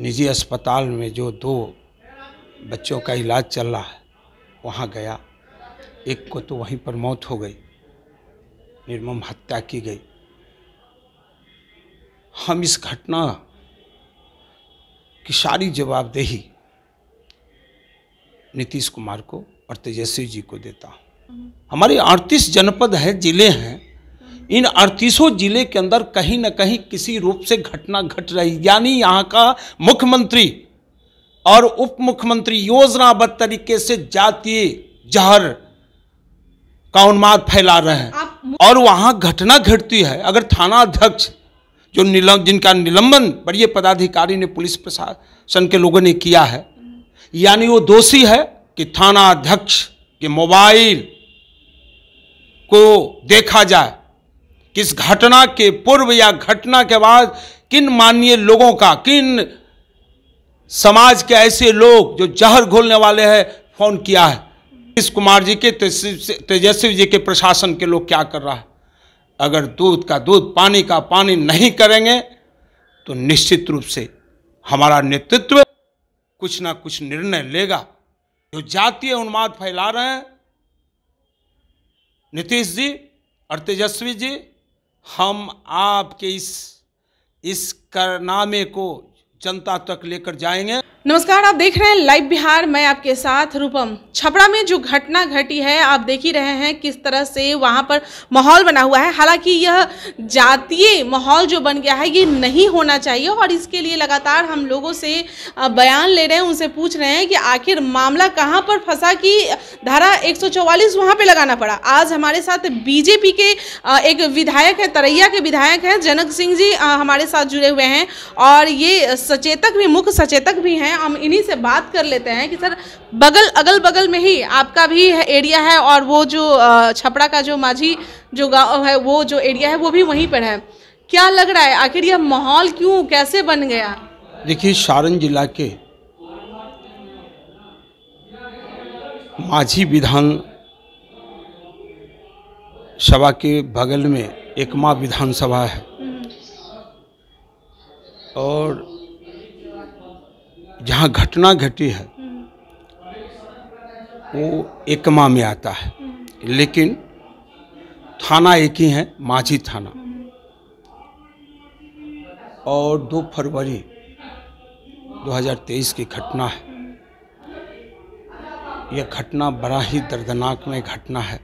निजी अस्पताल में जो दो बच्चों का इलाज चल रहा है वहाँ गया एक को तो वहीं पर मौत हो गई निर्मम हत्या की गई हम इस घटना की सारी जवाबदेही नीतीश कुमार को और तेजस्वी जी को देता हूँ हम्म। हमारे अड़तीस जनपद हैं ज़िले हैं इन अड़तीसों जिले के अंदर कहीं ना कहीं किसी रूप से घटना घट रही यानी यहाँ का मुख्यमंत्री और उप मुख्यमंत्री योजनाबद्ध तरीके से जातीय जहर का उन्माद फैला रहे हैं और वहाँ घटना घटती है अगर थाना अध्यक्ष जो निलंब जिनका निलंबन बड़ी पदाधिकारी ने पुलिस प्रशासन के लोगों ने किया है यानी वो दोषी है कि थाना अध्यक्ष के मोबाइल को देखा जाए किस घटना के पूर्व या घटना के बाद किन माननीय लोगों का किन समाज के ऐसे लोग जो जहर घोलने वाले हैं फोन किया है नीतीश कुमार जी के तेजस्वी जी के प्रशासन के लोग क्या कर रहा है अगर दूध का दूध पानी का पानी नहीं करेंगे तो निश्चित रूप से हमारा नेतृत्व कुछ ना कुछ निर्णय लेगा जो जातीय उन्माद फैला रहे हैं नीतीश जी और तेजस्वी जी हम आपके इस इस करनामे को जनता तक लेकर जाएंगे नमस्कार आप देख रहे हैं लाइव बिहार मैं आपके साथ रूपम छपरा में जो घटना घटी है आप देख ही रहे हैं किस तरह से वहां पर माहौल बना हुआ है हालांकि यह जातीय माहौल जो बन गया है ये नहीं होना चाहिए और इसके लिए लगातार हम लोगों से बयान ले रहे हैं उनसे पूछ रहे हैं कि आखिर मामला कहां पर फंसा कि धारा 144 वहाँ पर लगाना पड़ा आज हमारे साथ बीजेपी के एक विधायक है तरैया के विधायक हैं जनक सिंह जी हमारे साथ जुड़े हुए हैं और ये सचेतक भी मुख्य सचेतक भी हैं हैं हम इन्हीं से बात कर लेते हैं कि सर बगल अगल बगल में ही आपका भी एरिया है और वो जो छपड़ा का जो माझी जो गांव है वो जो एरिया है वो भी वहीं पर है क्या लग रहा है आखिर यह माहौल क्यों कैसे बन गया देखिए सारण जिला के माझी विधान सभा के बगल में एकमा विधानसभा है हम्म। और जहाँ घटना घटी है वो एकमा में आता है लेकिन थाना एक ही है माझी थाना और दो फरवरी 2023 की घटना है यह घटना बड़ा ही दर्दनाक में घटना है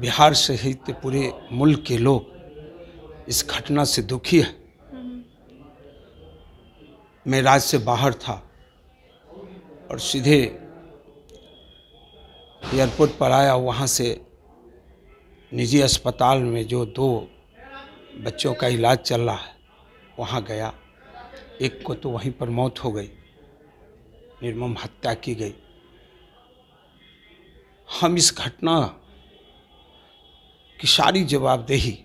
बिहार सहित पूरे मुल्क के लोग इस घटना से दुखी है मैं राज्य से बाहर था और सीधे एयरपोर्ट पर आया वहाँ से निजी अस्पताल में जो दो बच्चों का इलाज चल रहा है वहाँ गया एक को तो वहीं पर मौत हो गई निर्मम हत्या की गई हम इस घटना की सारी जवाबदेही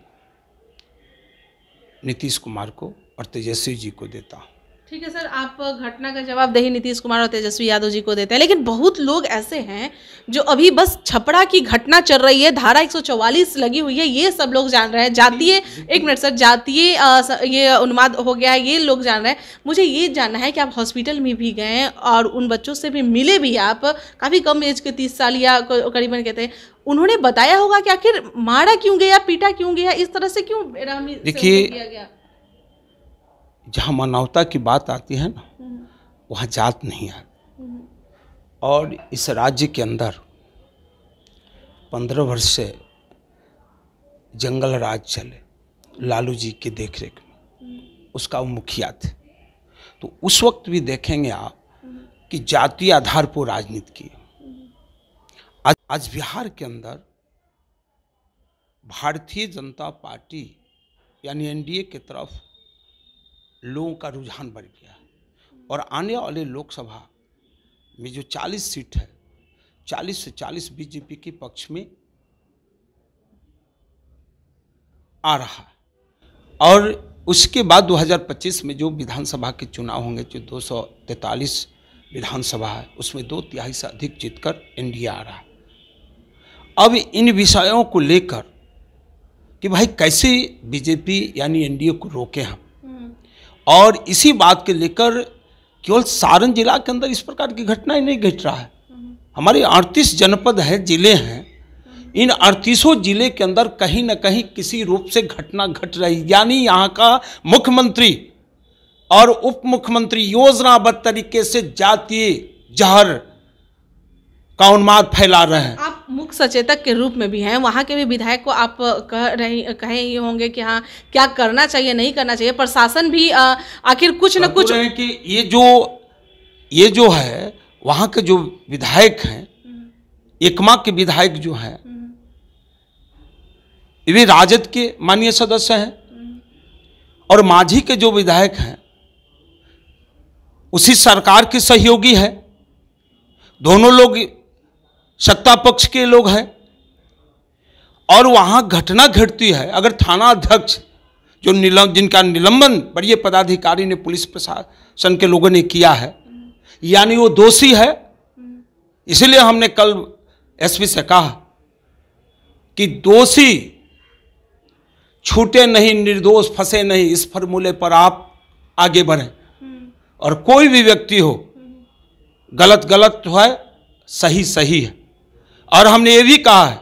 नीतीश कुमार को और तेजस्वी जी को देता हूँ ठीक है सर आप घटना का जवाबदेही नीतीश कुमार और तेजस्वी यादव जी को देते हैं लेकिन बहुत लोग ऐसे हैं जो अभी बस छपड़ा की घटना चल रही है धारा 144 लगी हुई है ये सब लोग जान रहे हैं जातीय एक मिनट सर जातीय ये उन्माद हो गया है ये लोग जान रहे हैं मुझे ये जानना है कि आप हॉस्पिटल में भी गए और उन बच्चों से भी मिले भी आप काफ़ी कम एज के तीस साल या करीबन कहते हैं उन्होंने बताया होगा कि आखिर मारा क्यों गया पीटा क्यों गया इस तरह से क्यों देखिए जहाँ मानवता की बात आती है ना वहाँ जात नहीं आती और इस राज्य के अंदर पंद्रह वर्ष से जंगल राज चले लालू जी की देखरेख में उसका वो मुखिया थे तो उस वक्त भी देखेंगे आप कि जाति आधार पर राजनीति की आज, आज बिहार के अंदर भारतीय जनता पार्टी यानी एनडीए की तरफ लोगों का रुझान बढ़ गया और आने वाले लोकसभा में जो 40 सीट है 40 से 40 बीजेपी के पक्ष में आ रहा और उसके बाद 2025 में जो विधानसभा के चुनाव होंगे जो दो विधानसभा है उसमें दो तिहाई से अधिक जीतकर इंडिया आ रहा अब इन विषयों को लेकर कि भाई कैसे बीजेपी यानी एनडीए को रोके हम और इसी बात के लेकर केवल सारण जिला के अंदर इस प्रकार की घटना ही नहीं घट रहा है हमारे अड़तीस जनपद हैं जिले हैं इन अड़तीसों जिले के अंदर कहीं ना कहीं किसी रूप से घटना घट रही यानी यहाँ का मुख्यमंत्री और उप मुख्यमंत्री योजनाबद्ध तरीके से जातीय जहर का उन्माद फैला रहे हैं मुख्य सचेतक के रूप में भी हैं वहाँ के भी विधायक को आप कह रहे कहे ही होंगे कि हाँ क्या करना चाहिए नहीं करना चाहिए प्रशासन भी आखिर कुछ न कुछ कि ये जो ये जो है वहाँ के जो विधायक हैं एकमा के विधायक जो हैं वे राजद के माननीय सदस्य हैं और माझी के जो विधायक हैं उसी सरकार के सहयोगी है दोनों लोग सत्ता पक्ष के लोग हैं और वहां घटना घटती है अगर थाना अध्यक्ष जो निलंब जिनका निलंबन बड़ी पदाधिकारी ने पुलिस प्रशासन के लोगों ने किया है यानी वो दोषी है इसलिए हमने कल एसपी से कहा कि दोषी छूटे नहीं निर्दोष फंसे नहीं इस फॉर्मूले पर आप आगे बढ़ें और कोई भी व्यक्ति हो गलत गलत तो है सही सही है और हमने ये भी कहा है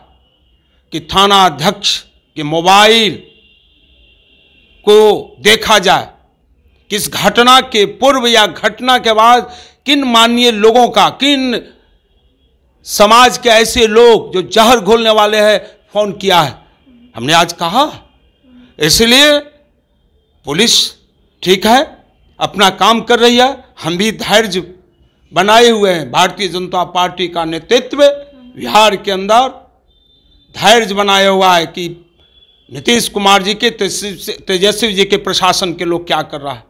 कि थाना अध्यक्ष के मोबाइल को देखा जाए किस घटना के पूर्व या घटना के बाद किन माननीय लोगों का किन समाज के ऐसे लोग जो जहर घोलने वाले हैं फोन किया है हमने आज कहा इसलिए पुलिस ठीक है अपना काम कर रही है हम भी धैर्य बनाए हुए हैं भारतीय जनता पार्टी का नेतृत्व बिहार के अंदर धैर्य बनाया हुआ है कि नीतीश कुमार जी के तेजस्वी जी के प्रशासन के लोग क्या कर रहा है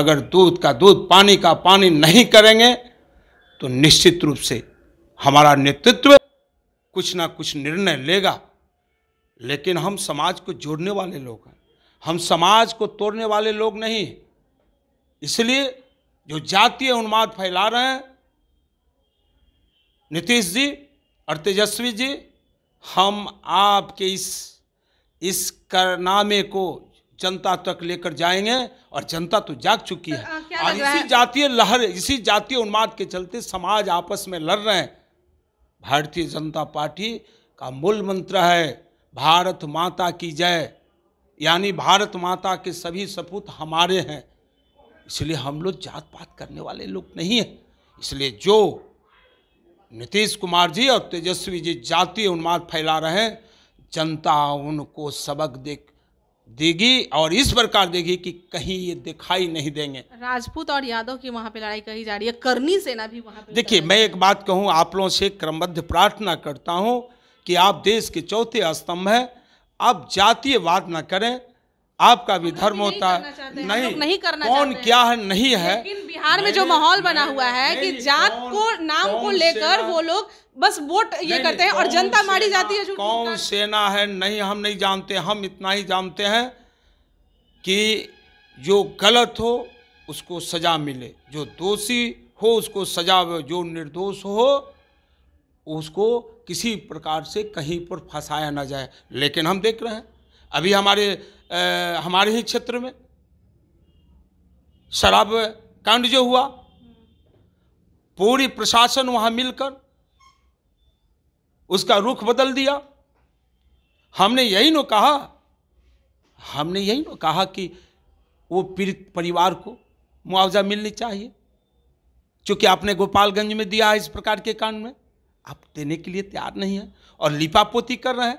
अगर दूध का दूध पानी का पानी नहीं करेंगे तो निश्चित रूप से हमारा नेतृत्व कुछ ना कुछ निर्णय लेगा लेकिन हम समाज को जोड़ने वाले लोग हैं हम समाज को तोड़ने वाले लोग नहीं इसलिए जो जातीय उन्माद फैला रहे हैं नीतीश जी और तेजस्वी जी हम आपके इस इस कारनामे को जनता तक लेकर जाएंगे और जनता तो जाग चुकी तो, है और इसी जातीय लहर इसी जातीय उन्माद के चलते समाज आपस में लड़ रहे हैं भारतीय जनता पार्टी का मूल मंत्र है भारत माता की जय यानी भारत माता के सभी सपूत हमारे हैं इसलिए हम लोग जात पात करने वाले लोग नहीं हैं इसलिए जो नीतीश कुमार जी और तेजस्वी जी जातीय उन्माद फैला रहे हैं जनता उनको सबक दे देगी और इस प्रकार देगी कि कहीं ये दिखाई नहीं देंगे राजपूत और यादव की वहां पे लड़ाई कही जा रही है करनी सेना भी पे देखिए मैं एक बात कहूँ आप लोगों से क्रमबद्ध प्रार्थना करता हूँ कि आप देश के चौथे स्तंभ हैं आप जातीयवाद ना करें आपका भी धर्म तो होता है नहीं नहीं करना कौन क्या है नहीं है लेकिन बिहार में जो माहौल बना हुआ है कि जात को नाम को लेकर वो लोग बस वोट ये करते हैं और जनता मारी जाती है कौन सेना है नहीं हम नहीं जानते हम इतना ही जानते हैं कि जो गलत हो उसको सजा मिले जो दोषी हो उसको सजा जो निर्दोष हो उसको किसी प्रकार से कहीं पर फंसाया ना जाए लेकिन हम देख रहे हैं अभी हमारे आ, हमारे ही क्षेत्र में शराब कांड जो हुआ पूरी प्रशासन वहां मिलकर उसका रुख बदल दिया हमने यही न कहा हमने यही न कहा कि वो पीड़ित परिवार को मुआवजा मिलनी चाहिए क्योंकि आपने गोपालगंज में दिया है इस प्रकार के कांड में आप देने के लिए तैयार नहीं है और लिपापोती कर रहे हैं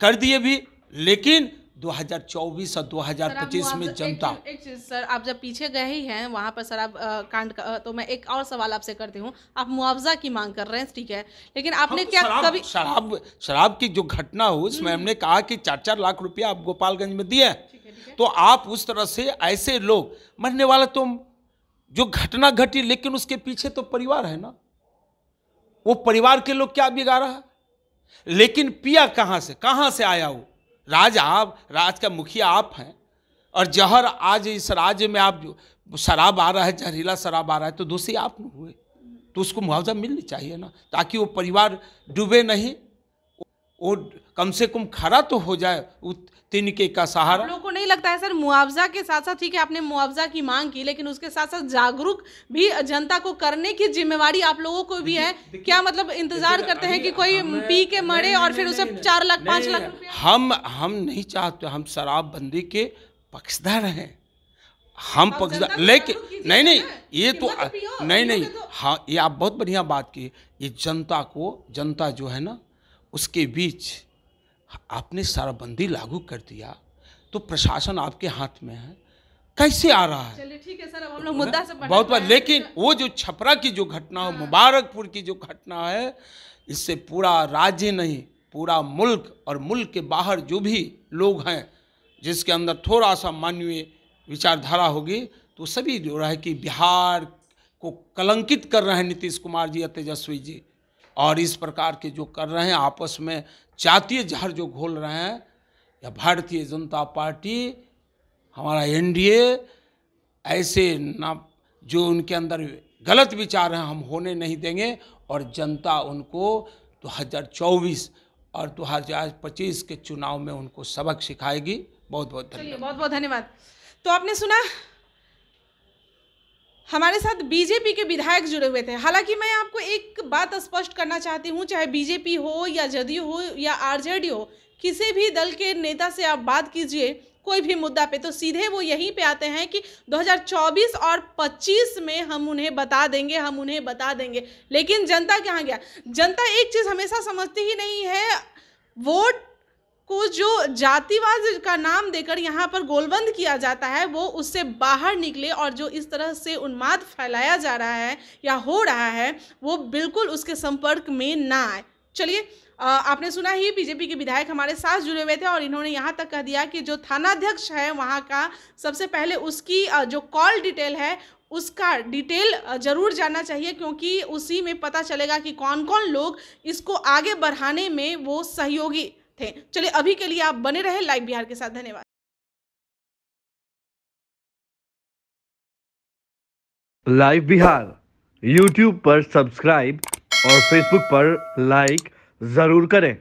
कर दिए भी लेकिन 2024 और 2025 में जनता एक, एक चीज सर आप जब पीछे गए ही हैं वहाँ पर सर आप कांड का, तो मैं एक और सवाल आपसे करती हूँ आप मुआवजा की मांग कर रहे हैं ठीक है लेकिन आपने क्या शराब, कभी शराब शराब की जो घटना हुई उसमें हम्म। हमने कहा कि चार चार लाख रुपया आप गोपालगंज में दिए तो आप उस तरह से ऐसे लोग मरने वाला तो जो घटना घटी लेकिन उसके पीछे तो परिवार है ना वो परिवार के लोग क्या बिगाड़ा लेकिन पिया कहाँ से कहाँ से आया वो राज आप राज का मुखिया आप हैं और जहर आज इस राज्य में आप शराब आ रहा है जहरीला शराब आ रहा है तो दोषी आप हुए तो उसको मुआवजा मिलनी चाहिए ना ताकि वो परिवार डूबे नहीं वो कम से कम खड़ा तो हो जाए तिनके का सहारा लोगों को नहीं लगता है सर मुआवजा के साथ साथ ठीक है आपने मुआवजा की मांग की लेकिन उसके साथ साथ जागरूक भी जनता को करने की जिम्मेवारी आप लोगों को भी है क्या मतलब इंतजार करते हैं कि कोई पी के मरे और फिर उसे चार लाख पाँच लाख हम हम नहीं चाहते हम शराबबंदी के पक्षधर हैं हम पक्षधर लेकिन नहीं नहीं ये तो नहीं नहीं तो- हाँ ये आप बहुत बढ़िया बात की ये जनता को जनता जो है ना उसके बीच आपने शराबबंदी लागू कर दिया तो प्रशासन आपके हाथ में है कैसे आ रहा है चलिए ठीक है सर हम लोग मुद्दा से बहुत बात लेकिन वो जो छपरा की जो घटना हाँ। हो मुबारकपुर की जो घटना है इससे पूरा राज्य नहीं पूरा मुल्क और मुल्क के बाहर जो भी लोग हैं जिसके अंदर थोड़ा सा मानवीय विचारधारा होगी तो सभी जो है कि बिहार को कलंकित कर रहे हैं नीतीश कुमार जी या तेजस्वी जी और इस प्रकार के जो कर रहे हैं आपस में जातीय जहर जो घोल रहे हैं या भारतीय जनता पार्टी हमारा एनडीए ऐसे ना जो उनके अंदर गलत विचार हैं हम होने नहीं देंगे और जनता उनको 2024 और 2025 के चुनाव में उनको सबक सिखाएगी बहुत बहुत धन्यवाद बहुत बहुत धन्यवाद तो आपने सुना हमारे साथ बीजेपी के विधायक जुड़े हुए थे हालांकि मैं आपको एक बात स्पष्ट करना चाहती हूँ चाहे बीजेपी हो या जदयू हो या आरजेडी हो किसी भी दल के नेता से आप बात कीजिए कोई भी मुद्दा पे तो सीधे वो यहीं पे आते हैं कि 2024 और 25 में हम उन्हें बता देंगे हम उन्हें बता देंगे लेकिन जनता कहाँ गया जनता एक चीज़ हमेशा समझती ही नहीं है वोट को जो जातिवाद का नाम देकर यहाँ पर गोलबंद किया जाता है वो उससे बाहर निकले और जो इस तरह से उन्माद फैलाया जा रहा है या हो रहा है वो बिल्कुल उसके संपर्क में ना आए चलिए आपने सुना ही बीजेपी के विधायक हमारे साथ जुड़े हुए थे और इन्होंने यहाँ तक कह दिया कि जो थानाध्यक्ष है वहाँ का सबसे पहले उसकी जो कॉल डिटेल है उसका डिटेल जरूर जानना चाहिए क्योंकि उसी में पता चलेगा कि कौन कौन लोग इसको आगे बढ़ाने में वो सहयोगी थे चलिए अभी के लिए आप बने रहे लाइव बिहार के साथ धन्यवाद लाइव बिहार यूट्यूब पर सब्सक्राइब और फेसबुक पर लाइक जरूर करें